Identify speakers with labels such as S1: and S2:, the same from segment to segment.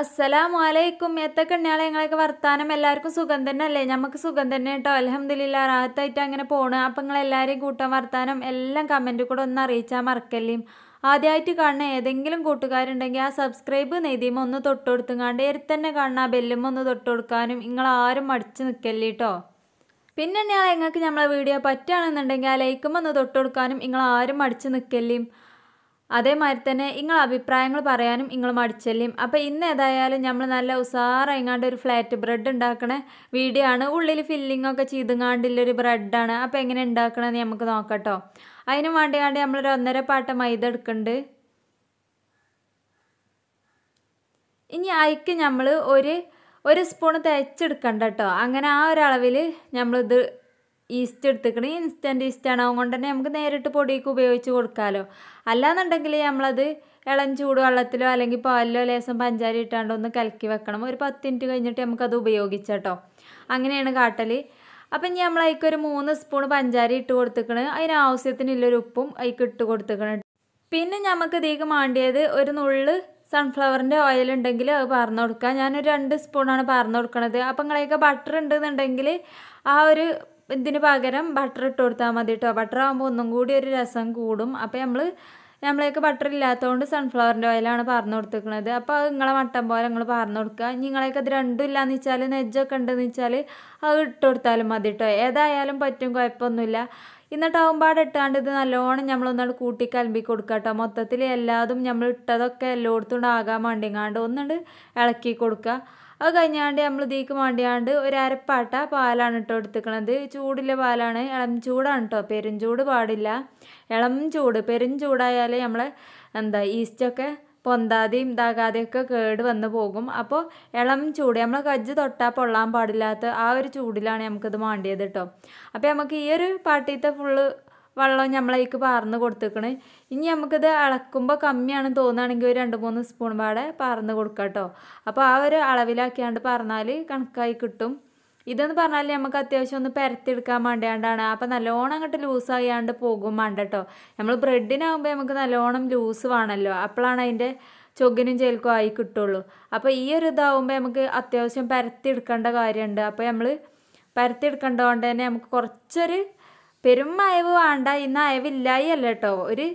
S1: അസ്സലാം വലൈക്കും എത്തക്കണ്ണിയാളെ ഞങ്ങളൊക്കെ വർത്താനം എല്ലാവർക്കും സുഖം തന്നെ അല്ലേ നമുക്ക് സുഖം തന്നെ കേട്ടോ അലഹമ്മദില്ല റാത്തായിട്ട് അങ്ങനെ പോണ് അപ്പം എല്ലാവരെയും കൂട്ടാൻ വർത്താനം എല്ലാം കമൻറ്റ് കൂടെ ഒന്ന് അറിയിച്ചാൽ മറക്കല്ലേ ആദ്യമായിട്ട് കാണുന്ന ഏതെങ്കിലും കൂട്ടുകാരുണ്ടെങ്കിൽ ആ സബ്സ്ക്രൈബ് നെയ്തിയും ഒന്ന് തൊട്ട് കൊടുത്തുങ്ങാണ്ട് തന്നെ കാണുന്ന ആ ബെല്ലും ഒന്ന് തൊട്ട് കൊടുക്കാനും ആരും മടിച്ച് നിൽക്കല്ലേ കേട്ടോ പിന്നെ ഞങ്ങൾക്ക് നമ്മളെ വീഡിയോ പറ്റുകയാണെന്നുണ്ടെങ്കിൽ ആ ലൈക്കും ഒന്ന് തൊട്ട് കൊടുക്കാനും നിങ്ങളാരും മടിച്ച് നിൽക്കല്ലേ അതേമാതിരി തന്നെ നിങ്ങൾ അഭിപ്രായങ്ങൾ പറയാനും നിങ്ങൾ മടിച്ചല്ലേയും അപ്പോൾ ഇന്ന് ഏതായാലും നമ്മൾ നല്ല ഉസാറങ്ങാണ്ട് ഒരു ഫ്ലാറ്റ് ബ്രെഡ് ഉണ്ടാക്കണ വീഡിയോ ആണ് ഉള്ളിൽ ഫില്ലിംഗ് ഒക്കെ ചെയ്തുങ്ങാണ്ടുള്ളൊരു ബ്രെഡാണ് അപ്പോൾ എങ്ങനെ ഉണ്ടാക്കണമെന്ന് നമുക്ക് നോക്കട്ടോ അതിനും വേണ്ടിയാണ്ട് നമ്മളൊരു ഒന്നര പാട്ട മൈദ എടുക്കുന്നുണ്ട് ഇനി അയക്ക് നമ്മൾ ഒരു ഒരു സ്പൂൺ തേച്ചെടുക്കണ്ട കേട്ടോ അങ്ങനെ ആ ഒരളവിൽ നമ്മളിത് ഈസ്റ്റ് എടുത്തിക്കണേ ഇൻസ്റ്റൻറ്റ് ആണ് അതുകൊണ്ട് തന്നെ നമുക്ക് നേരിട്ട് പൊടിയൊക്കെ ഉപയോഗിച്ച് കൊടുക്കാമല്ലോ അല്ലാന്നുണ്ടെങ്കിൽ നമ്മളത് ഇളം ചൂടുവെള്ളത്തിലോ അല്ലെങ്കിൽ പാലിലോ ലേശം പഞ്ചാരി ഇട്ടാണ്ട് ഒന്ന് കലക്കി വെക്കണം ഒരു പത്ത് മിനിറ്റ് കഴിഞ്ഞിട്ട് നമുക്കത് ഉപയോഗിച്ചട്ടോ അങ്ങനെയാണ് കാട്ടൽ അപ്പം ഇനി നമ്മൾ ഒരു മൂന്ന് സ്പൂൺ പഞ്ചാരി ഇട്ട് കൊടുത്തേക്കണ് അതിന് ആവശ്യത്തിനുള്ളൊരു ഉപ്പും അതിക്ക് ഇട്ട് കൊടുത്തേക്കണം പിന്നെ നമുക്ക് ഇതിലേക്ക് മാണ്ടിയത് ഒരു നുള്ള് സൺഫ്ലവറിൻ്റെ ഓയിൽ ഉണ്ടെങ്കിൽ അത് പറഞ്ഞു കൊടുക്കുക ഞാനൊരു രണ്ട് സ്പൂണാണ് പറഞ്ഞു കൊടുക്കണത് അപ്പം നിങ്ങളെയൊക്കെ ബട്ടർ ഉണ്ടെന്നുണ്ടെങ്കിൽ ആ ഒരു ഇതിന് പകരം ബട്ടർ ഇട്ട് കൊടുത്താൽ മതി കേട്ടോ ബട്ടർ ആകുമ്പോൾ ഒന്നും കൂടി ഒരു രസം കൂടും അപ്പോൾ നമ്മൾ നമ്മളേക്ക് ബട്ടർ ഇല്ലാത്തതുകൊണ്ട് സൺഫ്ലവറിൻ്റെ ഓയിലാണ് പറഞ്ഞു കൊടുത്തിരിക്കുന്നത് അപ്പോൾ അത് നിങ്ങളെ മട്ടൻ പോലെ നിങ്ങൾ പറഞ്ഞു കൊടുക്കുക നിങ്ങളേക്ക് അത് രണ്ടും ഇല്ലയെന്ന് വെച്ചാൽ നെജ്ജൊക്കെ ഉണ്ടെന്ന് വെച്ചാൽ അത് ഇട്ട് കൊടുത്താലും മതി കേട്ടോ ഏതായാലും പറ്റും കുഴപ്പമൊന്നുമില്ല ഇന്നിട്ടാവുമ്പോൾ ഇട്ടാണ്ട് ഇത് നല്ലോണം നമ്മളൊന്നാണ് കൂട്ടി കലമ്പി കൊടുക്കുക കേട്ടോ മൊത്തത്തിൽ എല്ലാതും നമ്മൾ ഇട്ടതൊക്കെ എല്ലായിടത്തും ആകാൻ വേണ്ടിങ്ങാണ്ട് ഒന്നുണ്ട് ഇളക്കി കൊടുക്കുക അത് കഴിഞ്ഞാണ്ട് നമ്മൾ ഇതിലേക്ക് വേണ്ടിയാണ്ട് ഒരു അരപ്പാട്ട പാലാണ് കേട്ടോ എടുത്തുക്കണത് ചൂടില്ല പാലാണ് ഇളം ചൂടാണ് കേട്ടോ പെരും ചൂട് പാടില്ല ഇളം ചൂട് പെരും ചൂടായാൽ നമ്മളെ എന്താ ഈസ്റ്റൊക്കെ പൊന്താതെയും ഇതാകാതെയൊക്കെ കേട് വന്ന് പോകും അപ്പോൾ ഇളം ചൂട് നമ്മൾ കജ്ജ് തൊട്ടാൽ പൊള്ളാൻ പാടില്ലാത്ത ആ ഒരു ചൂടിലാണ് നമുക്കിത് മാണ്ടിയത് കേട്ടോ അപ്പോൾ നമുക്ക് ഈ ഒരു പാട്ടിയത്തെ ഫുള്ള് വെള്ളം നമ്മളേക്ക് പാർന്ന് കൊടുത്തേക്കണ് ഇനി നമുക്കിത് ഇളക്കുമ്പോൾ കമ്മിയാണെന്ന് തോന്നുകയാണെങ്കിൽ ഒരു രണ്ട് മൂന്ന് സ്പൂൺ പാടെ പാർന്ന് കൊടുക്കുക കേട്ടോ അപ്പോൾ ആ ഒരു അളവിലാക്കിയാണ്ട് പറഞ്ഞാൽ കണക്കായി കിട്ടും ഇതെന്ന് പറഞ്ഞാൽ നമുക്ക് അത്യാവശ്യം ഒന്ന് പരത്തിയെടുക്കാൻ വേണ്ടിയാണ്ടാണ് അപ്പോൾ നല്ലോണം അങ്ങോട്ട് ലൂസായാണ്ട് പോകും വേണ്ട കേട്ടോ നമ്മൾ ബ്രെഡിനാകുമ്പോൾ നമുക്ക് നല്ലോണം ലൂസ് വേണമല്ലോ അപ്പോഴാണ് അതിൻ്റെ ചൊഗ്ഗിനും ചേൽക്കും ആയി കിട്ടുള്ളൂ അപ്പോൾ ഈ ഒരു ഇതാവുമ്പോൾ നമുക്ക് അത്യാവശ്യം പരത്തിയെടുക്കേണ്ട കാര്യമുണ്ട് അപ്പോൾ നമ്മൾ പരത്തിയെടുക്കേണ്ടതുകൊണ്ട് തന്നെ നമുക്ക് കുറച്ചൊരു പെരും അയവ് വേണ്ട ഇന്ന് അയവില്ലായി അല്ല കേട്ടോ ഒരു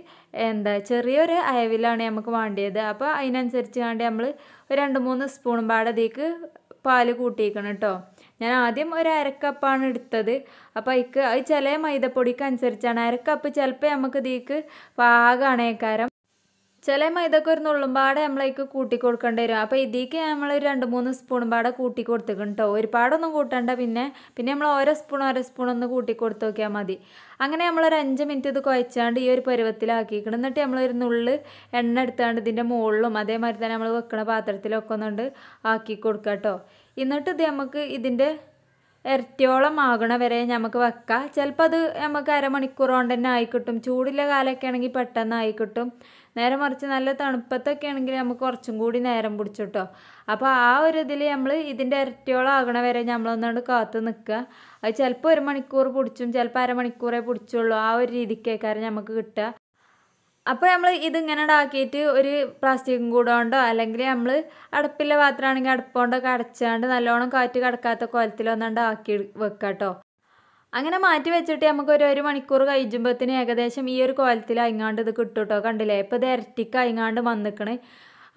S1: എന്താ ചെറിയൊരു അയവിലാണ് നമുക്ക് വേണ്ടിയത് അപ്പോൾ അതിനനുസരിച്ച് കണ്ട് നമ്മൾ ഒരു രണ്ട് മൂന്ന് സ്പൂൺ പാടതേക്ക് പാൽ കൂട്ടിയിരിക്കണം കേട്ടോ ഞാൻ ആദ്യം ഒരു അരക്കപ്പാണ് എടുത്തത് അപ്പോൾ അതിക്ക് അത് ചില മൈദപ്പൊടിക്ക് അനുസരിച്ചാണ് അരക്കപ്പ് ചിലപ്പോൾ നമുക്ക് ഇതിക്ക് പാകമാണ് ചില മൈദക്കൊരു നുള്ളുമ്പാടെ നമ്മളേക്ക് കൂട്ടി കൊടുക്കേണ്ടി വരും അപ്പോൾ ഇതിക്ക് നമ്മൾ രണ്ട് മൂന്ന് സ്പൂണും പാടെ കൂട്ടി കൊടുത്തേക്കും കേട്ടോ ഒരുപാടൊന്നും കൂട്ടണ്ട പിന്നെ പിന്നെ നമ്മൾ ഓരോ സ്പൂൺ ഓരോ സ്പൂൺ ഒന്ന് കൂട്ടി കൊടുത്ത് നോക്കിയാൽ മതി അങ്ങനെ നമ്മളൊരു അഞ്ച് മിനിറ്റ് ഇത് കുഴച്ചാണ്ട് ഈ ഒരു പരുവത്തിലാക്കിക്കണം എന്നിട്ട് നമ്മളൊരു നുള്ളിൽ എണ്ണ എടുത്താണ്ട് ഇതിൻ്റെ മുകളിലും അതേമാതിരി തന്നെ നമ്മൾ വെക്കുന്ന പാത്രത്തിലൊക്കെ ഒന്നുകൊണ്ട് ആക്കി കൊടുക്കുക കേട്ടോ എന്നിട്ട് ഇത് നമുക്ക് ഇതിൻ്റെ ഇരട്ടിയോളം ആകണ വരെ നമുക്ക് വെക്കാം ചിലപ്പോൾ അത് നമുക്ക് അരമണിക്കൂർ തന്നെ ആയിക്കിട്ടും ചൂടുള്ള കാലമൊക്കെ ആണെങ്കിൽ പെട്ടെന്ന് ആയിക്കിട്ടും നേരെ മറിച്ച് നല്ല തണുപ്പത്തൊക്കെ ആണെങ്കിൽ നമുക്ക് കുറച്ചും കൂടി നേരം പിടിച്ചു കേട്ടോ അപ്പോൾ ആ ഒരു ഇതിൽ നമ്മൾ ഇതിൻ്റെ ഇരട്ടിയോളം ആകണ വരെ നമ്മളൊന്നുകൊണ്ട് കാത്തു നിൽക്കുക അത് ചിലപ്പോൾ ഒരു മണിക്കൂർ പിടിച്ചും ചിലപ്പോൾ അരമണിക്കൂറേ പിടിച്ചുള്ളൂ ആ ഒരു രീതിക്കേക്കാരം നമുക്ക് കിട്ടുക അപ്പോൾ നമ്മൾ ഇതിങ്ങനെ ഉണ്ടാക്കിയിട്ട് ഒരു പ്ലാസ്റ്റിക്കും കൂടെ കൊണ്ടോ അല്ലെങ്കിൽ നമ്മൾ അടുപ്പിലെ പാത്രമാണെങ്കിൽ അടുപ്പുകൊണ്ടൊക്കെ അടച്ചാണ്ട് നല്ലോണം കാറ്റ് കടക്കാത്ത കോലത്തിലൊന്നുണ്ട് ആക്കി വെക്കാം കേട്ടോ അങ്ങനെ മാറ്റി വെച്ചിട്ട് നമുക്ക് ഒരു ഒരു മണിക്കൂർ കഴിഞ്ഞുമ്പോഴത്തേന് ഏകദേശം ഈ ഒരു കോലത്തിൽ അയങ്ങാണ്ട് ഇത് കിട്ടും കേട്ടോ കണ്ടില്ലേ ഇപ്പം ഇത് ഇരട്ടിക്ക് അയങ്ങാണ്ട് വന്നിക്കണ്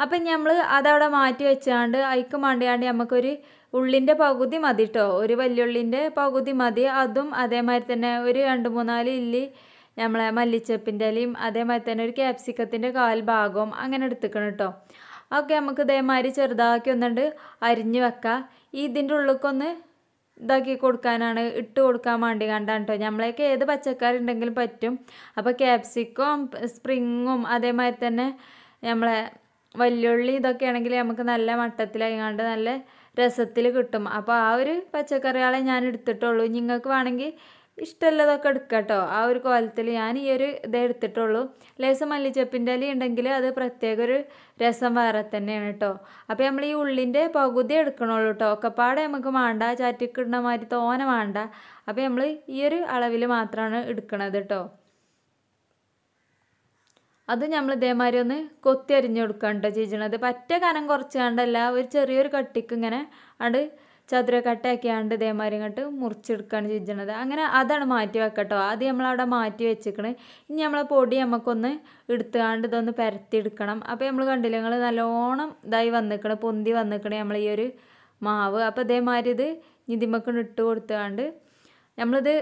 S1: അപ്പം നമ്മൾ അതവിടെ മാറ്റി വെച്ചാണ്ട് അയക്ക് മണ്ടിയാണ്ട് നമുക്കൊരു ഉള്ളിൻ്റെ പകുതി മതി കേട്ടോ ഒരു വല്യുള്ളിൻ്റെ പകുതി മതി അതും അതേമാതിരി തന്നെ ഒരു രണ്ട് മൂന്നാല് ഇല്ലി നമ്മളെ മല്ലിച്ചപ്പിൻ്റെ ഇലയും അതേമാതിരി തന്നെ ഒരു ക്യാപ്സിക്കത്തിൻ്റെ കാൽ ഭാഗവും അങ്ങനെ എടുത്തുക്കണം കേട്ടോ ഒക്കെ നമുക്ക് ഇതേമാതിരി ചെറുതാക്കി ഒന്നുണ്ട് അരിഞ്ഞു വെക്കാം ഇതിൻ്റെ ഉള്ളിലേക്കൊന്ന് ഇതാക്കി കൊടുക്കാനാണ് ഇട്ട് കൊടുക്കാൻ വേണ്ടി കണ്ടാണ് കേട്ടോ നമ്മളേക്ക് ഏത് പച്ചക്കറി ഉണ്ടെങ്കിലും പറ്റും അപ്പോൾ ക്യാപ്സിക്കും സ്പ്രിങ്ങും അതേമാതിരി തന്നെ നമ്മളെ വല്യുള്ളി ഇതൊക്കെ ആണെങ്കിൽ നമുക്ക് നല്ല മട്ടത്തിലായിക്കാണ്ട് നല്ല രസത്തിൽ കിട്ടും അപ്പോൾ ആ ഒരു പച്ചക്കറികളെ ഞാൻ എടുത്തിട്ടുള്ളൂ നിങ്ങൾക്ക് വേണമെങ്കിൽ ഇഷ്ടമല്ലതൊക്കെ എടുക്കുക കേട്ടോ ആ ഒരു കോലത്തിൽ ഞാൻ ഈ ഒരു ഇത് എടുത്തിട്ടുള്ളൂ ലേസം മല്ലിച്ചപ്പിൻ്റെ ഇല ഉണ്ടെങ്കിൽ അത് പ്രത്യേക ഒരു രസം വേറെ തന്നെയാണ് കേട്ടോ അപ്പോൾ നമ്മൾ ഈ ഉള്ളിൻ്റെ പകുതി എടുക്കണുള്ളൂ കേട്ടോ ഒക്കെപ്പാടെ നമുക്ക് വേണ്ട ചാറ്റിക്കിടുന്ന മാതിരി തോനെ വേണ്ട അപ്പോൾ നമ്മൾ ഈ ഒരു അളവിൽ മാത്രമാണ് എടുക്കണത് കേട്ടോ അത് നമ്മൾ ഇതേമാതിരി ഒന്ന് കൊത്തി അരിഞ്ഞു കൊടുക്കാം കേട്ടോ ചെയ്യണത് പറ്റ കനം കുറച്ച് കണ്ടല്ല ഒരു ചെറിയൊരു കട്ടിക്ക് ഇങ്ങനെ അത് ചതുരക്കട്ടയൊക്കെയാണ്ട് ഇതേമാതിരി ഇങ്ങോട്ട് മുറിച്ചെടുക്കുകയാണ് ചെയ്യുന്നത് അങ്ങനെ അതാണ് മാറ്റി വെക്കട്ടോ ആദ്യം നമ്മളവിടെ മാറ്റി വെച്ചിക്കണ് ഇനി നമ്മളെ പൊടി നമുക്കൊന്ന് എടുത്തുകൊണ്ട് ഇതൊന്ന് പരത്തിയെടുക്കണം അപ്പോൾ നമ്മൾ കണ്ടില്ല നിങ്ങൾ നല്ലോണം ഇതായി വന്നിക്കണ് പൊന്തി വന്നിക്കണ നമ്മൾ ഈ ഒരു മാവ് അപ്പോൾ ഇതേമാതിരി ഇത് ഇതിമക്കൊന്ന് ഇട്ട് കൊടുത്തുകൊണ്ട് നമ്മളിത്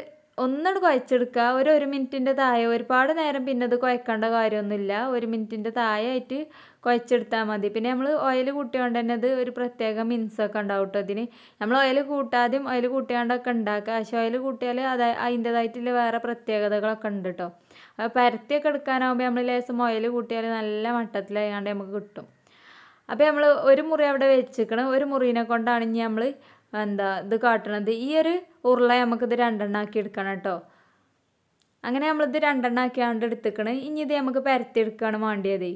S1: ഒന്നത് കുഴച്ചെടുക്കുക ഒരു ഒരു മിനിറ്റിൻ്റെ താഴെ ഒരുപാട് നേരം പിന്നെ അത് കുഴക്കേണ്ട കാര്യമൊന്നുമില്ല ഒരു മിനിറ്റിൻ്റെ താഴെ ആയിട്ട് കുഴച്ചെടുത്താൽ മതി പിന്നെ നമ്മൾ ഓയിൽ കൂട്ടിയോണ്ട് തന്നെ അത് ഒരു പ്രത്യേക മിൻസൊക്കെ ഉണ്ടാവും കേട്ടോ അതിന് നമ്മൾ ഓയിൽ കൂട്ടാതെയും ഓയിൽ കൂട്ടിയാണ്ടൊക്കെ ഉണ്ടാക്കുക പക്ഷേ ഓയിൽ കൂട്ടിയാൽ അത് അതിൻ്റെതായിട്ടുള്ള വേറെ പ്രത്യേകതകളൊക്കെ ഉണ്ട് കേട്ടോ അപ്പോൾ പരത്തിയൊക്കെ എടുക്കാനാവുമ്പോൾ നമ്മൾ ലേശം ഓയിൽ കൂട്ടിയാൽ നല്ല മട്ടത്തിലായാണ്ട് നമുക്ക് കിട്ടും അപ്പോൾ നമ്മൾ ഒരു മുറി അവിടെ വെച്ചിരിക്കണം ഒരു മുറിനെ കൊണ്ടാണ് ഇനി നമ്മൾ എന്താ ഇത് കാട്ടണത് ഈ ഒരു ഉരുള നമുക്കിത് രണ്ടെണ്ണം ആക്കി എടുക്കണം കേട്ടോ അങ്ങനെ നമ്മളിത് രണ്ടെണ്ണം ആക്കിയാണ്ട് എടുത്തേക്കണ് ഇനി ഇത് നമുക്ക് പരത്തി എടുക്കുകയാണ് വേണ്ടിയത്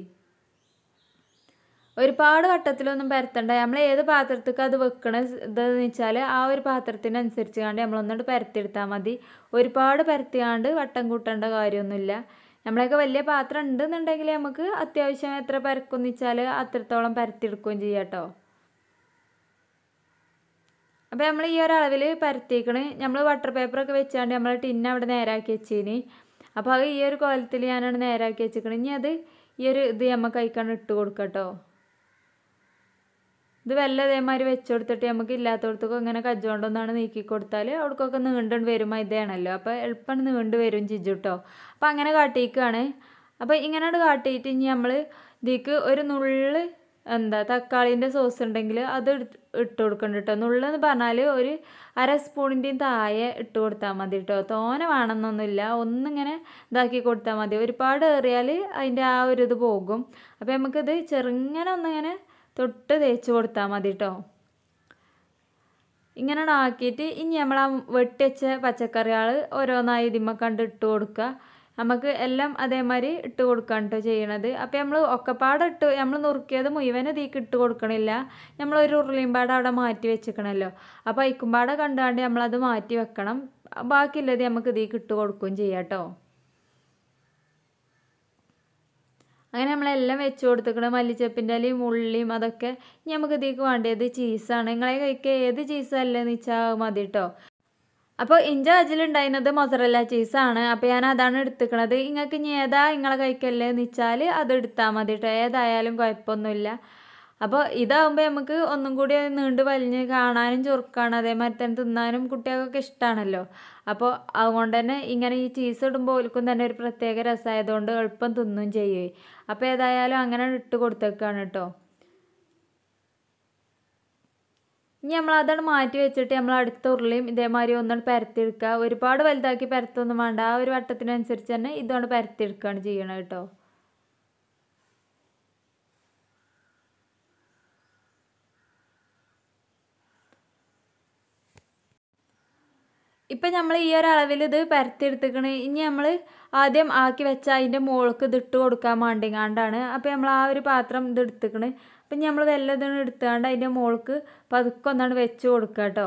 S1: ഒരുപാട് വട്ടത്തിലൊന്നും പരത്തണ്ട നമ്മൾ ഏത് പാത്രത്തേക്ക് അത് വെക്കണ ഇതെന്ന് വെച്ചാൽ ആ ഒരു പാത്രത്തിനനുസരിച്ച് കാണ്ട് നമ്മളൊന്നുകൊണ്ട് പരത്തിയെടുത്താൽ മതി ഒരുപാട് പരത്തിയാണ്ട് വട്ടം കൂട്ടേണ്ട കാര്യമൊന്നുമില്ല നമ്മളെയൊക്കെ വലിയ പാത്രം ഉണ്ടെന്നുണ്ടെങ്കിൽ നമുക്ക് അത്യാവശ്യം എത്ര പരക്കുമെന്ന് വെച്ചാൽ അത്രത്തോളം പരത്തിയെടുക്കുകയും ചെയ്യാം കേട്ടോ അപ്പോൾ നമ്മൾ ഈ ഒരു അളവിൽ പരത്തിക്കണ് നമ്മൾ വാട്ടർ പേപ്പറൊക്കെ വെച്ചാണ്ട് നമ്മൾ ടിൻ അവിടെ നേരാക്കി വെച്ചിന് അപ്പോൾ അത് ഈ ഒരു കോലത്തിൽ ഞാനാണ് നേരാക്കി വെച്ചിരിക്കണം ഇനി അത് ഈ ഒരു ഇത് നമുക്ക് കഴിക്കാണ്ട് ഇട്ട് കൊടുക്കട്ടോ ഇത് വല്ല ഇതേമാതിരി വെച്ചുകൊടുത്തിട്ട് നമുക്ക് ഇല്ലാത്തടത്തൊക്കെ ഇങ്ങനെ കജ്ജോണ്ടൊന്നാണ് നീക്കി കൊടുത്താൽ അവിടേക്കൊക്കെ നീണ്ടുകൊണ്ട് വരുമ്പോൾ ഇതാണല്ലോ അപ്പോൾ എളുപ്പം നീണ്ടു വരും ചിജുട്ടോ അപ്പോൾ അങ്ങനെ കാട്ടിയേക്കാണ് അപ്പോൾ ഇങ്ങനെ കാട്ടിയിട്ട് ഇനി നമ്മൾ ഇതിക്ക് ഒരു നുള്ളിൽ എന്താ തക്കാളീൻ്റെ സോസ് ഉണ്ടെങ്കിൽ അത് ഇട്ട് കൊടുക്കണം കേട്ടോ നുള്ളെന്ന് പറഞ്ഞാൽ ഒരു അര സ്പൂണിൻ്റെയും താഴെ ഇട്ട് കൊടുത്താൽ മതി കേട്ടോ തോനെ വേണമെന്നൊന്നുമില്ല ഒന്നിങ്ങനെ ഇതാക്കി കൊടുത്താൽ മതി ഒരുപാട് ഏറിയാൽ അതിൻ്റെ ആ ഒരു ഇത് പോകും അപ്പോൾ നമുക്കിത് ചെറുങ്ങനെ ഒന്നിങ്ങനെ തൊട്ട് തേച്ച് കൊടുത്താൽ മതി കേട്ടോ ഇങ്ങനെ ആക്കിയിട്ട് ഇനി നമ്മൾ ആ വെട്ടിവെച്ച പച്ചക്കറികൾ ഓരോന്നായി ഇതിമ്മ കണ്ട് ഇട്ട് കൊടുക്കുക നമുക്ക് എല്ലാം അതേമാതിരി ഇട്ട് കൊടുക്കുകയാണ് കേട്ടോ ചെയ്യണത് അപ്പോൾ നമ്മൾ ഒക്കപ്പാടെ ഇട്ട് നമ്മൾ നുറുക്കിയത് മുഴുവൻ ഇതിക്ക് ഇട്ട് കൊടുക്കണില്ല നമ്മളൊരു ഉരുളിമ്പാട് അവിടെ മാറ്റി വെച്ചിക്കണമല്ലോ അപ്പോൾ അയക്കുമ്പാടെ കണ്ടുകൊണ്ട് നമ്മളത് മാറ്റി വെക്കണം ബാക്കിയുള്ളത് നമുക്ക് ഇതിക്ക് ഇട്ട് കൊടുക്കുകയും ചെയ്യാം കേട്ടോ അങ്ങനെ നമ്മളെല്ലാം വെച്ച് കൊടുത്തിക്കണം മല്ലിച്ചപ്പിൻ്റെ ഇലയും ഉള്ളിയും അതൊക്കെ ഇനി നമുക്ക് ഇതിക്ക് വേണ്ടത് ചീസാണ് നിങ്ങളെ കഴിക്കുക ഏത് ചീസല്ലെന്ന് വെച്ചാൽ മതി കേട്ടോ അപ്പോൾ എൻ്റെ അതിലുണ്ടായിരുന്നത് മൊസറല്ല ചീസാണ് അപ്പോൾ ഞാൻ അതാണ് എടുത്തുക്കണത് നിങ്ങൾക്ക് ഇനി ഏതാ നിങ്ങളെ കഴിക്കല്ലേ എന്ന് വെച്ചാൽ അത് എടുത്താൽ മതി കേട്ടോ ഏതായാലും കുഴപ്പമൊന്നുമില്ല അപ്പോൾ ഇതാവുമ്പോൾ നമുക്ക് ഒന്നും കൂടി നീണ്ടു വലിഞ്ഞ് കാണാനും ചുരുക്കാണ് അതേമാതിരി തന്നെ തിന്നാനും കുട്ടികൾക്കൊക്കെ ഇഷ്ടമാണല്ലോ അപ്പോൾ അതുകൊണ്ട് തന്നെ ഇങ്ങനെ ഈ ചീസ് ഇടുമ്പോൾ ഓൽക്കും തന്നെ ഒരു പ്രത്യേക രസമായതുകൊണ്ട് എളുപ്പം തിന്നും ചെയ്യേ അപ്പോൾ ഏതായാലും അങ്ങനെ ഇട്ട് കൊടുത്തേക്കാണ് കേട്ടോ ഇനി നമ്മൾ അതാണ് മാറ്റി വെച്ചിട്ട് നമ്മൾ അടുത്ത ഉരുളിയും ഇതേമാതിരി ഒന്നാണ് പരത്തിയെടുക്കുക ഒരുപാട് വലുതാക്കി പരത്തൊന്നും വേണ്ട ആ ഒരു വട്ടത്തിനനുസരിച്ച് തന്നെ ഇതുകൊണ്ട് പരത്തിയെടുക്കുകയാണ് ചെയ്യണം കേട്ടോ ഇപ്പം നമ്മൾ ഈ ഒരു അളവിൽ ഇത് പരത്തിയെടുത്തേക്കണ് ഇനി നമ്മൾ ആദ്യം ആക്കി വെച്ച അതിൻ്റെ മുകൾക്ക് ഇതിട്ട് കൊടുക്കാൻ വേണ്ടിങ്ങാണ്ടാണ് അപ്പം നമ്മൾ ആ ഒരു പാത്രം ഇതെടുത്തിക്കണ് അപ്പം നമ്മൾ എല്ലാം ഇതും എടുത്തുകൊണ്ട് അതിൻ്റെ മുകൾക്ക് പതുക്കെ ഒന്നാണ് വെച്ച് കൊടുക്കുക കേട്ടോ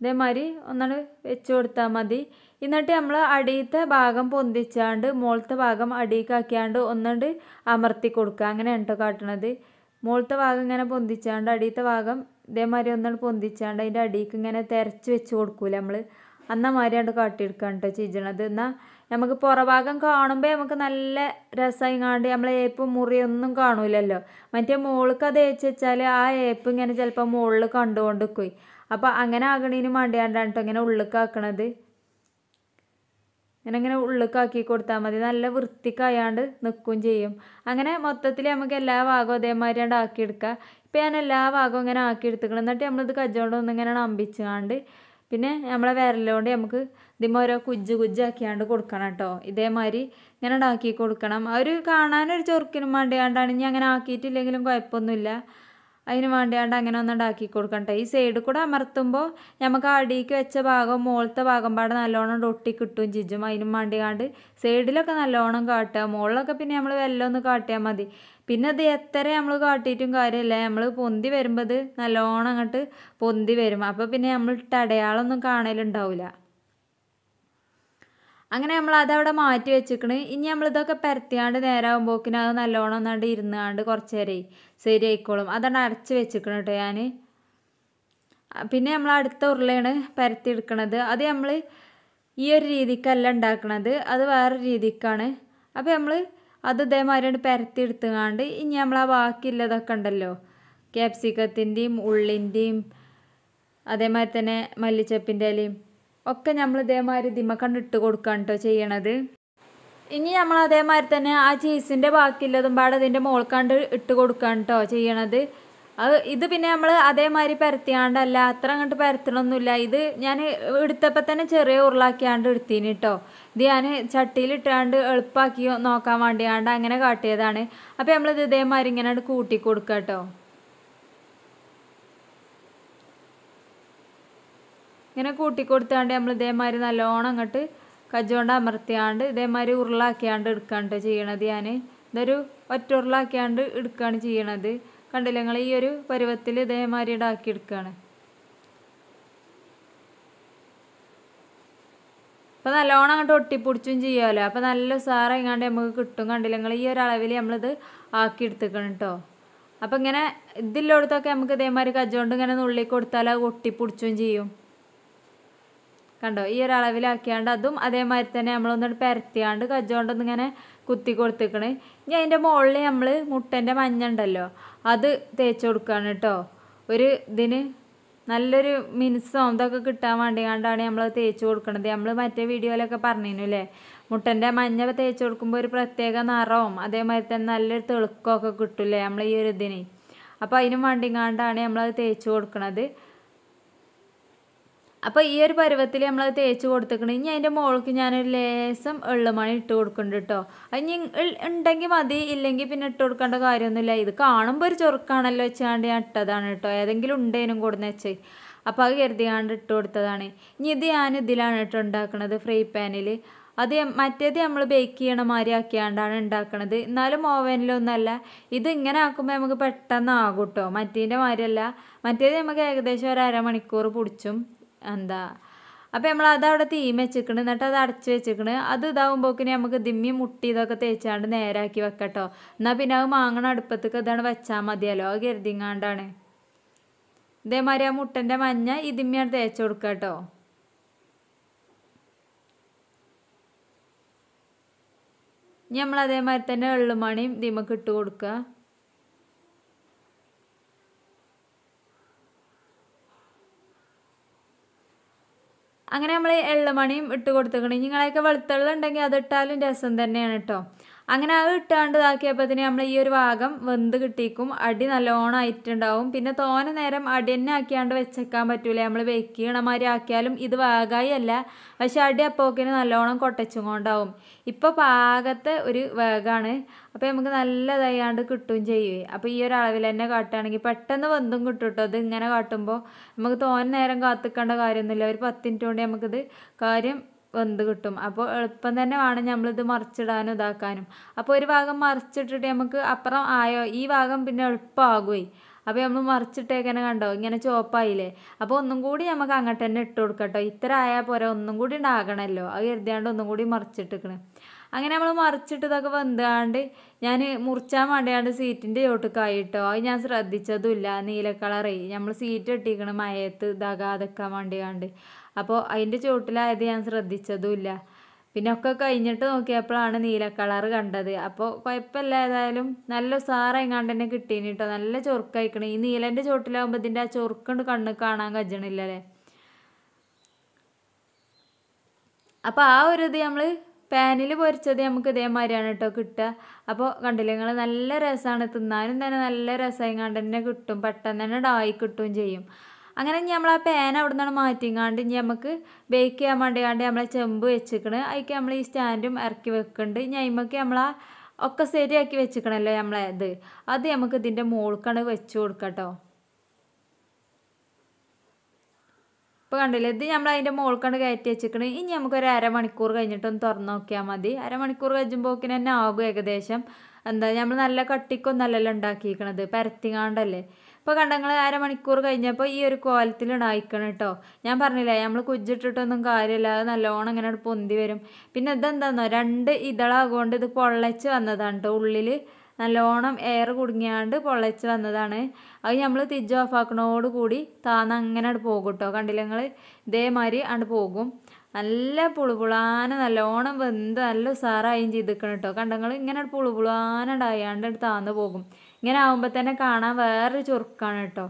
S1: ഇതേമാതിരി ഒന്നാണ് വെച്ച് കൊടുത്താൽ മതി എന്നിട്ട് നമ്മൾ അടിയത്തെ ഭാഗം പൊന്തിച്ചാണ്ട് മുകളത്തെ ഭാഗം അടിയിക്കാക്കിയാണ്ട് ഒന്നുകൊണ്ട് അമർത്തി കൊടുക്കുക അങ്ങനെയാണ് കേട്ടോ കാട്ടണത് മുകളത്തെ ഭാഗം ഇങ്ങനെ പൊന്തിച്ചാണ്ട് അടിയത്തെ ഭാഗം ഇതേമാതിരി ഒന്നാണ് പൊന്തിച്ചാണ്ട് അതിൻ്റെ അടിയിക്ക് ഇങ്ങനെ തിരച്ച് വെച്ച് കൊടുക്കൂല നമ്മൾ അന്ന മാതിരിയാണ് കേട്ടോ ചെയ്യണത് എന്നാൽ നമുക്ക് പുറഭാഗം കാണുമ്പോൾ നമുക്ക് നല്ല രസമായിങ്ങാണ്ട് നമ്മൾ ഏപ്പ് മുറിയൊന്നും കാണൂലല്ലോ മറ്റേ മുകൾക്ക് അത് തേച്ച് വെച്ചാൽ ആ ഏപ്പ് ഇങ്ങനെ ചിലപ്പോൾ മുകളിൽ കണ്ടുകൊണ്ട് പോയി അപ്പോൾ അങ്ങനെ ആകണീന് മണ്ടിയാണ്ടാണ് ഇങ്ങനെ ഉള്ളിക്കാക്കണത് ഇങ്ങനെ ഇങ്ങനെ ഉള്ളിക്കാക്കി കൊടുത്താൽ മതി നല്ല വൃത്തിക്കായാണ്ട് നിൽക്കുകയും ചെയ്യും അങ്ങനെ മൊത്തത്തിൽ നമുക്ക് എല്ലാ ഭാഗവും അതേമാതിരിയാണ്ട് ആക്കിയെടുക്കുക ഇപ്പം ഞാൻ എല്ലാ ഭാഗവും ഇങ്ങനെ ആക്കിയെടുത്തിക്കണം എന്നിട്ട് നമ്മളിത് കജ്ജോണ്ടൊന്നും ഒന്ന് ഇങ്ങനെ അമ്പിച്ചാണ്ട് പിന്നെ നമ്മളെ വിരലുകൊണ്ട് നമുക്ക് ഇതിമോരോ കുജ്ജ് കുജ്ജാക്കിയാണ്ട് കൊടുക്കണം കേട്ടോ ഇതേമാതിരി ഇങ്ങനെ ഉണ്ടാക്കി കൊടുക്കണം ഒരു കാണാനൊരു ചൊറുക്കിനും വേണ്ടിയാണ്ടാണ് ഇനി അങ്ങനെ ആക്കിയിട്ടില്ലെങ്കിലും കുഴപ്പമൊന്നുമില്ല അതിന് വേണ്ടിയാണ്ട് അങ്ങനെ ഒന്ന് ഉണ്ടാക്കി കൊടുക്കട്ടെ ഈ സൈഡ് കൂടെ അമർത്തുമ്പോൾ നമുക്ക് അടിക്ക് വെച്ച ഭാഗം മുകളത്തെ ഭാഗം പാടെ നല്ലോണം ഒട്ടി കിട്ടും ചിജും അതിനും വേണ്ടിയാണ്ട് സൈഡിലൊക്കെ നല്ലോണം കാട്ടുക മുകളിലൊക്കെ പിന്നെ നമ്മൾ വെല്ലം ഒന്ന് കാട്ടിയാൽ മതി പിന്നെ അത് എത്ര നമ്മൾ കാട്ടിയിട്ടും കാര്യമില്ല നമ്മൾ പൊന്തി വരുമ്പോൾ അത് നല്ലോണം അങ്ങോട്ട് പൊന്തി വരും അപ്പോൾ പിന്നെ നമ്മൾ ഇട്ടടയാളൊന്നും കാണലുണ്ടാവില്ല അങ്ങനെ നമ്മൾ അതവിടെ മാറ്റി വെച്ചിക്കണ് ഇനി നമ്മൾ ഇതൊക്കെ നേരെ നേരാകുമ്പോക്കിന് അത് നല്ലോണം എന്നാണ്ട് ഇരുന്നാണ്ട് കുറച്ച് നേരം ശരിയായിക്കോളും അതാണ് അരച്ച് വെച്ചിക്കണം കേട്ടോ ഞാൻ പിന്നെ നമ്മൾ അടുത്ത ഉരുളയാണ് പരത്തി എടുക്കണത് അത് നമ്മൾ ഈ ഒരു രീതിക്കല്ല ഉണ്ടാക്കണത് അത് വേറെ രീതിക്കാണ് അപ്പോൾ നമ്മൾ അത് ഇതേമാതിരി പരത്തി എടുത്തുകാണ്ട് ഇനി നമ്മൾ ആ ബാക്കിയുള്ളതൊക്കെ ഉണ്ടല്ലോ ക്യാപ്സിക്കത്തിൻ്റെയും ഉള്ളിൻ്റെയും അതേമാതിരി തന്നെ മല്ലിച്ചപ്പിൻ്റെ ഇലയും ഒക്കെ നമ്മൾ ഇതേമാതിരി ദിമ കണ്ടിട്ട് കൊടുക്കുകയാണ് കേട്ടോ ചെയ്യണത് ഇനി നമ്മൾ അതേമാതിരി തന്നെ ആ ചീസിൻ്റെ ബാക്കിയുള്ളതും പാടെ അതിൻ്റെ മോൾക്കാണ്ട് ഇട്ട് കൊടുക്കുകയാണ് കേട്ടോ ചെയ്യണത് അത് ഇത് പിന്നെ നമ്മൾ അതേമാതിരി പരത്തിയാണ്ടല്ല അത്ര അങ്ങോട്ട് പരത്തണമൊന്നുമില്ല ഇത് ഞാൻ എടുത്തപ്പോൾ തന്നെ ചെറിയ ഉരുളാക്കിയാണ്ട് എടുത്തിന് കേട്ടോ ഇത് ഞാൻ ചട്ടിയിലിട്ടാണ്ട് എളുപ്പമാക്കി നോക്കാൻ വേണ്ടിയാണ്ട് അങ്ങനെ കാട്ടിയതാണ് അപ്പോൾ നമ്മളിത് ഇതേമാതിരി ഇങ്ങനെ കൂട്ടി കൊടുക്കാം കേട്ടോ ഇങ്ങനെ കൂട്ടിക്കൊടുത്താണ്ട് നമ്മൾ ഇതേമാതിരി നല്ലോണം അങ്ങോട്ട് കജ്ജോണ്ട് അമർത്തിയാണ്ട് ഇതേമാതിരി ഉരുളാക്കിയാണ്ട് എടുക്കാണ്ട് ചെയ്യണത് ഞാൻ ഇതൊരു ഒറ്റ ഉരുളാക്കിയാണ്ട് എടുക്കുകയാണ് ചെയ്യണത് കണ്ടില്ല നിങ്ങൾ ഈ ഒരു പരുവത്തിൽ ഇതേമാതിരി ഇടാക്കി എടുക്കുകയാണ് അപ്പോൾ നല്ലോണം അങ്ങോട്ട് ഒട്ടിപ്പൊടിച്ചും ചെയ്യാമല്ലോ അപ്പോൾ നല്ല സാറ ഇങ്ങാണ്ട് നമുക്ക് കിട്ടും കണ്ടില്ല നിങ്ങൾ ഈ ഒരു അളവിൽ നമ്മളിത് ആക്കി എടുത്തേക്കണം കേട്ടോ അപ്പോൾ ഇങ്ങനെ ഇതിലുള്ളടത്തൊക്കെ നമുക്ക് ഇതേമാതിരി കജ്ജോണ്ട് ഇങ്ങനെ നുള്ളി കൊടുത്താൽ അത് ഒട്ടിപ്പൊടിച്ചും ചെയ്യും കണ്ടോ ഈ ഒരു അളവിലാക്കിയാണ്ട് അതും അതേമാതിരി തന്നെ നമ്മളൊന്ന് പരത്തിയാണ്ട് കജ്ജോണ്ടൊന്ന് ഇങ്ങനെ കുത്തി കൊടുത്തേക്കണ് ഇനി അതിൻ്റെ മുകളിൽ നമ്മൾ മുട്ടൻ്റെ മഞ്ഞ ഉണ്ടല്ലോ അത് തേച്ച് കൊടുക്കുകയാണ് കേട്ടോ ഒരു ഇതിന് നല്ലൊരു മിനുസം ഇതൊക്കെ കിട്ടാൻ വേണ്ടി കണ്ടാണ് നമ്മൾ തേച്ച് കൊടുക്കണത് നമ്മൾ മറ്റേ വീഡിയോയിലൊക്കെ പറഞ്ഞിരുന്നു അല്ലേ മുട്ടൻ്റെ മഞ്ഞ തേച്ച് കൊടുക്കുമ്പോൾ ഒരു പ്രത്യേക നിറവും അതേമാതിരി തന്നെ നല്ലൊരു തെളുക്കമൊക്കെ കിട്ടില്ലേ നമ്മൾ ഈ ഒരു ഇതിന് അപ്പോൾ അതിനും വേണ്ടിങ്ങാണ്ടാണ് നമ്മളത് തേച്ച് കൊടുക്കണത് അപ്പോൾ ഈ ഒരു പരുവത്തിൽ നമ്മൾ തേച്ച് കൊടുത്തേക്കണം ഇനി അതിൻ്റെ മുകൾക്ക് ഞാനൊരു ലേസം എള്ളുമണി ഇട്ട് കൊടുക്കുന്നുണ്ട് കേട്ടോ ഇനി ഉണ്ടെങ്കിൽ മതി ഇല്ലെങ്കിൽ പിന്നെ ഇട്ട് കൊടുക്കേണ്ട കാര്യമൊന്നുമില്ല ഇത് കാണുമ്പോൾ ഒരു ചൊറുക്കാണല്ലോ വെച്ചാണ്ട് ഞാൻ ഇട്ടതാണ് കേട്ടോ ഏതെങ്കിലും ഉണ്ടേനും കൂടുന്ന വെച്ചേ അപ്പോൾ അത് കരുതിയാണ്ട് ഇട്ട് കൊടുത്തതാണ് ഇനി ഇത് ഞാൻ ഇതിലാണ് കേട്ടോ ഉണ്ടാക്കുന്നത് ഫ്രൈ പാനിൽ അത് മറ്റേത് നമ്മൾ ബേക്ക് ചെയ്യണ മാതിരി ആക്കിയാണ്ടാണ് ഉണ്ടാക്കുന്നത് എന്നാലും ഓവനിലൊന്നല്ല ഇത് ഇങ്ങനെ ആക്കുമ്പോൾ നമുക്ക് പെട്ടെന്ന് ആകും കേട്ടോ മറ്റേതിൻ്റെ മാതിരിയല്ല മറ്റേത് നമുക്ക് ഏകദേശം ഒരു അരമണിക്കൂർ പിടിച്ചും എന്താ അപ്പോൾ നമ്മൾ അതവിടെ തീം വെച്ചിക്കണ് എന്നിട്ട് അത് അടച്ച് വെച്ചിക്കണ് അത് ഇതാവുമ്പോക്കിന് നമുക്ക് ദിമ്മി മുട്ടി ഇതൊക്കെ തേച്ചാണ്ട് നേരാക്കി വെക്കട്ടോ എന്നാൽ പിന്നെ അത് മാങ്ങണ അടുപ്പത്തേക്ക് ഇതാണ് വെച്ചാൽ മതിയല്ലോ അത് കരുതിങ്ങാണ്ടാണ് ഇതേമാതിരി ആ മുട്ടൻ്റെ മഞ്ഞ ഈ ദിമ്മിയാണ് തേച്ച് കൊടുക്കുക കേട്ടോ ഇനി നമ്മൾ അതേമാതിരി തന്നെ എള്ളുമണിയും ദിമ്മക്ക് ഇട്ട് കൊടുക്കുക അങ്ങനെ നമ്മൾ എള്ളമണിയും ഇട്ട് കൊടുത്തേക്കണം നിങ്ങളൊക്കെ വെളുത്തുള്ള ഉണ്ടെങ്കിൽ അതിട്ടാലും രസം തന്നെയാണ് കേട്ടോ അങ്ങനെ അത് ഇട്ടാണ്ട് ഇതാക്കിയപ്പോഴത്തേന് നമ്മൾ ഈ ഒരു ഭാഗം വെന്ത് കിട്ടിക്കും അടി നല്ലോണം ആയിട്ടുണ്ടാവും പിന്നെ തോന നേരം അടി തന്നെ ആക്കിയാണ്ട് വെച്ചേക്കാൻ പറ്റൂല നമ്മൾ വെക്കണ മാതിരി ആക്കിയാലും ഇത് വാഗായി അല്ല പക്ഷെ അടി അപ്പോക്കിന് നല്ലോണം കൊട്ടച്ചും കൊണ്ടാവും ഇപ്പോൾ പാകത്തെ ഒരു വേഗമാണ് അപ്പോൾ നമുക്ക് നല്ലതായാണ്ട് കിട്ടുകയും ചെയ്യുവേ അപ്പോൾ ഈ ഒരു അളവിൽ തന്നെ കാട്ടുകയാണെങ്കിൽ പെട്ടെന്ന് വെന്തും കിട്ടും കേട്ടോ ഇത് ഇങ്ങനെ കാട്ടുമ്പോൾ നമുക്ക് തോന നേരം കാത്തിക്കേണ്ട കാര്യമൊന്നുമില്ല ഒരു പത്ത് മിനിറ്റ് കൊണ്ട് നമുക്കിത് കാര്യം വെന്ത് കിട്ടും അപ്പോൾ എളുപ്പം തന്നെ വേണം നമ്മളിത് മറിച്ചിടാനും ഇതാക്കാനും അപ്പോൾ ഒരു ഭാഗം മറിച്ചിട്ടിട്ട് നമുക്ക് അപ്പുറം ആയോ ഈ ഭാഗം പിന്നെ എളുപ്പമാകുമേ അപ്പോൾ നമ്മൾ മറിച്ചിട്ടേക്കനെ കണ്ടോ ഇങ്ങനെ ചുവപ്പായില്ലേ അപ്പോൾ ഒന്നും കൂടി നമുക്ക് അങ്ങോട്ട് തന്നെ ഇട്ട് കൊടുക്കട്ടോ ഇത്ര ആയാൽ പോരാ ഒന്നും കൂടി ഉണ്ടാകണമല്ലോ അത് കരുതിയാണ്ട് ഒന്നും കൂടി മറിച്ചിട്ടിക്കണേ അങ്ങനെ നമ്മൾ മറിച്ചിട്ട് ഇതൊക്കെ വെന്താണ്ട് ഞാൻ മുറിച്ചാൻ വേണ്ടിയാണ്ട് സീറ്റിൻ്റെ ചോട്ടുക്കായിട്ടോ അത് ഞാൻ ശ്രദ്ധിച്ചതുമില്ല നീല കളറേ നമ്മൾ സീറ്റ് ഇട്ടിരിക്കണം മയത്ത് ഇതാകാതെക്കാൻ വേണ്ടിയാണ്ട് അപ്പോൾ അതിൻ്റെ ചുവട്ടിലായത് ഞാൻ ശ്രദ്ധിച്ചതുമില്ല പിന്നെ ഒക്കെ കഴിഞ്ഞിട്ട് നോക്കിയപ്പോഴാണ് നീല കളർ കണ്ടത് അപ്പോൾ കുഴപ്പമില്ല ഏതായാലും നല്ല സാറെങ്ങാണ്ട് തന്നെ കിട്ടീന് കേട്ടോ നല്ല ചൊറുക്കയക്കണം ഈ നീലൻ്റെ ചുവട്ടിലാകുമ്പോൾ ഇതിൻ്റെ ആ ചൊറുക്കുണ്ട് കണ്ണ് കാണാൻ കഴിഞ്ഞില്ലല്ലേ അപ്പോൾ ആ ഒരു ഇത് നമ്മൾ പാനിൽ പൊരിച്ചത് നമുക്ക് ഇതേമാതിരിയാണ് കേട്ടോ കിട്ടുക അപ്പോൾ കണ്ടില്ലേ നിങ്ങൾ നല്ല രസമാണ് തിന്നാനും തന്നെ നല്ല രസമായിങ്ങാണ്ട് തന്നെ കിട്ടും പെട്ടെന്ന് തന്നെ ഡായി കിട്ടുകയും ചെയ്യും അങ്ങനെ നമ്മൾ ആ പാൻ അവിടെ നിന്നാണ് മാറ്റിങ്ങാണ്ട് ഇനി നമുക്ക് ബേക്ക് ചെയ്യാൻ വേണ്ടിയാണ്ട് നമ്മളെ ചെമ്പ് വെച്ചിക്കണ് അതിക്ക് നമ്മൾ ഈ സ്റ്റാൻഡും ഇറക്കി വെക്കുന്നുണ്ട് ഇനി അതിമക്ക് നമ്മളാ ഒക്കെ ശരിയാക്കി വെച്ചിക്കണല്ലോ നമ്മളെ ഇത് അത് നമുക്ക് ഇതിൻ്റെ മോൾക്കാണ് വെച്ച് കൊടുക്കട്ടോ ഇപ്പോൾ കണ്ടില്ലേ ഇത് നമ്മൾ അതിൻ്റെ മുകൾക്കാണ് കയറ്റി വെച്ചിക്കണ് ഇനി നമുക്ക് ഒരു അരമണിക്കൂർ കഴിഞ്ഞിട്ടൊന്ന് തുറന്ന് നോക്കിയാൽ മതി അരമണിക്കൂർ കഴിയുമ്പോക്കിന് തന്നെ ആകും ഏകദേശം എന്താ നമ്മൾ നല്ല കട്ടിക്കൊന്നല്ലല്ലോ ഉണ്ടാക്കിയിരിക്കണത് പരത്തിങ്ങാണ്ടല്ലേ ഇപ്പോൾ കണ്ടങ്ങൾ അരമണിക്കൂർ കഴിഞ്ഞപ്പോൾ ഈ ഒരു ഉണ്ടായിക്കണം കേട്ടോ ഞാൻ പറഞ്ഞില്ലേ നമ്മൾ കുജിട്ടിട്ടൊന്നും കാര്യമില്ല അത് നല്ലോണം ഇങ്ങനെ പൊന്തി വരും പിന്നെ ഇതെന്താണെന്നോ രണ്ട് ഇതളാകൊണ്ട് ഇത് പൊള്ളച്ച് വന്നതാണ് ഉള്ളിൽ നല്ലോണം എയർ കുടുങ്ങിയാണ്ട് പൊള്ളച്ച് വന്നതാണ് അത് നമ്മൾ തിജ് ഓഫാക്കണോട് കൂടി താന്ന് അങ്ങനെ അവിടെ പോകും കേട്ടോ കണ്ടില്ല നിങ്ങൾ ഇതേമാതിരി അങ്ങോട്ട് പോകും നല്ല പുളുപുളാന നല്ലോണം വെന്ത് നല്ല ഉസാറായും ചെയ്തിക്കണം കേട്ടോ കണ്ടങ്ങൾ ഇങ്ങനെ പുളുപുളാനുണ്ടായാണ്ട് താന്ന് പോകും ഇങ്ങനെ ആകുമ്പോൾ തന്നെ കാണാൻ വേറൊരു ചുറുക്കാണ് കേട്ടോ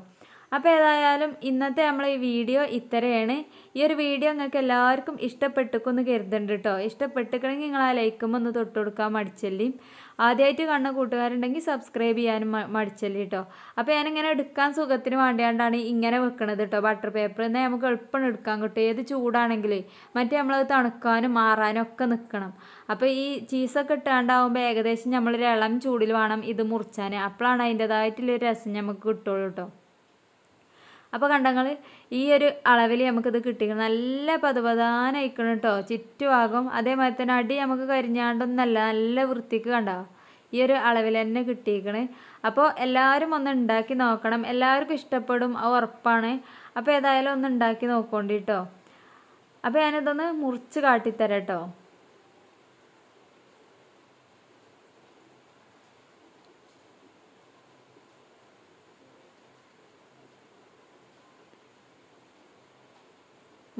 S1: അപ്പോൾ ഏതായാലും ഇന്നത്തെ നമ്മൾ ഈ വീഡിയോ ഇത്രയാണ് ഈ ഒരു വീഡിയോ നിങ്ങൾക്ക് എല്ലാവർക്കും ഇഷ്ടപ്പെട്ടേക്കും എന്ന് കരുതുന്നുണ്ട് കേട്ടോ ഇഷ്ടപ്പെട്ടിക്കണമെങ്കിൽ നിങ്ങൾ ആ ലൈക്കും ഒന്ന് തൊട്ട് കൊടുക്കാൻ മടിച്ചല്ലേ ആദ്യമായിട്ട് കണ്ണ കൂട്ടുകാരുണ്ടെങ്കിൽ സബ്സ്ക്രൈബ് ചെയ്യാനും മടിച്ചല്ലേ കേട്ടോ അപ്പോൾ ഞാനിങ്ങനെ എടുക്കാൻ സുഖത്തിന് വേണ്ടിയാണ്ടാണ് ഇങ്ങനെ വെക്കണത് കേട്ടോ ബട്ടർ പേപ്പർ എന്നാൽ നമുക്ക് എളുപ്പം എടുക്കാൻ കിട്ടും ഏത് ചൂടാണെങ്കിലേ മറ്റേ നമ്മളത് തണുക്കാനും മാറാനും ഒക്കെ നിൽക്കണം അപ്പോൾ ഈ ചീസൊക്കെ ഇട്ടാണ്ടാവുമ്പോൾ ഏകദേശം നമ്മളൊരു ഇളം ചൂടിൽ വേണം ഇത് മുറിച്ചാൻ അപ്പോഴാണ് അതിൻ്റെതായിട്ടുള്ളൊരു രസം നമുക്ക് കിട്ടുള്ളൂ കേട്ടോ അപ്പോൾ കണ്ടങ്ങൾ ഈ ഒരു അളവിൽ നമുക്കിത് കിട്ടി നല്ല പതപതാനായിക്കണം കേട്ടോ ചുറ്റുഭാഗം അതേമാതിരി തന്നെ അടി നമുക്ക് കരിഞ്ഞാണ്ടൊന്നല്ല നല്ല വൃത്തിക്ക് കണ്ടോ ഈ ഒരു അളവിൽ തന്നെ കിട്ടിയിരിക്കണേ അപ്പോൾ എല്ലാവരും ഒന്ന് ഉണ്ടാക്കി നോക്കണം എല്ലാവർക്കും ഇഷ്ടപ്പെടും അത് ഉറപ്പാണ് അപ്പോൾ ഏതായാലും ഒന്ന് ഉണ്ടാക്കി നോക്കേണ്ടി കേട്ടോ അപ്പോൾ ഞാനിതൊന്ന് മുറിച്ച് കാട്ടിത്തരാം കേട്ടോ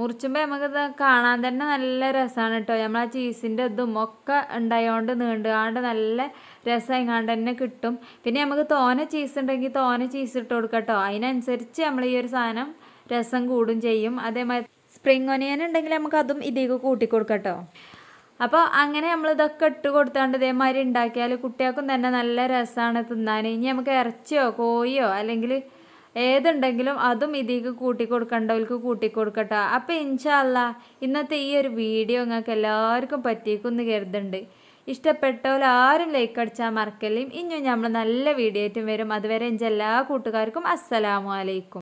S1: മുറിച്ചുമ്പോൾ നമുക്ക് കാണാൻ തന്നെ നല്ല രസമാണ് കേട്ടോ നമ്മൾ ആ ചീസിൻ്റെ ഇതും ഒക്കെ ഉണ്ടായതുകൊണ്ട് നീണ്ടുകാണ്ട് നല്ല എങ്ങാണ്ട് തന്നെ കിട്ടും പിന്നെ നമുക്ക് തോന ചീസ് ഉണ്ടെങ്കിൽ തോന ചീസ് ഇട്ട് കൊടുക്കാം കേട്ടോ അതിനനുസരിച്ച് നമ്മൾ ഈ ഒരു സാധനം രസം കൂടും ചെയ്യും അതേമാതിരി സ്പ്രിങ് ഒനിയൻ ഉണ്ടെങ്കിൽ നമുക്ക് അതും ഇതിലേക്ക് കൂട്ടി കൊടുക്കാം കേട്ടോ അപ്പോൾ അങ്ങനെ നമ്മൾ ഇതൊക്കെ ഇട്ട് കൊടുത്താണ്ട് ഇതേമാതിരി ഉണ്ടാക്കിയാൽ കുട്ടികൾക്കും തന്നെ നല്ല രസമാണ് തിന്നാൻ ഇനി നമുക്ക് ഇറച്ചിയോ കോഴിയോ അല്ലെങ്കിൽ ഏതുണ്ടെങ്കിലും അതും ഇതിക്ക് കൂട്ടിക്കൊടുക്കേണ്ടവർക്ക് കൂട്ടിക്കൊടുക്കട്ടോ അപ്പോൾ ഇൻഷാല്ല ഇന്നത്തെ ഈ ഒരു വീഡിയോ നിങ്ങൾക്ക് എല്ലാവർക്കും പറ്റിയേക്കുമെന്ന് കരുതുന്നുണ്ട് ഇഷ്ടപ്പെട്ടവർ ആരും ലൈക്ക് അടിച്ചാൽ മറക്കല്ലേ ഇനിയും നമ്മൾ നല്ല വീഡിയോ ആയിട്ടും വരും അതുവരെ എൻ്റെ എല്ലാ കൂട്ടുകാർക്കും അസ്സലാമു അലൈക്കും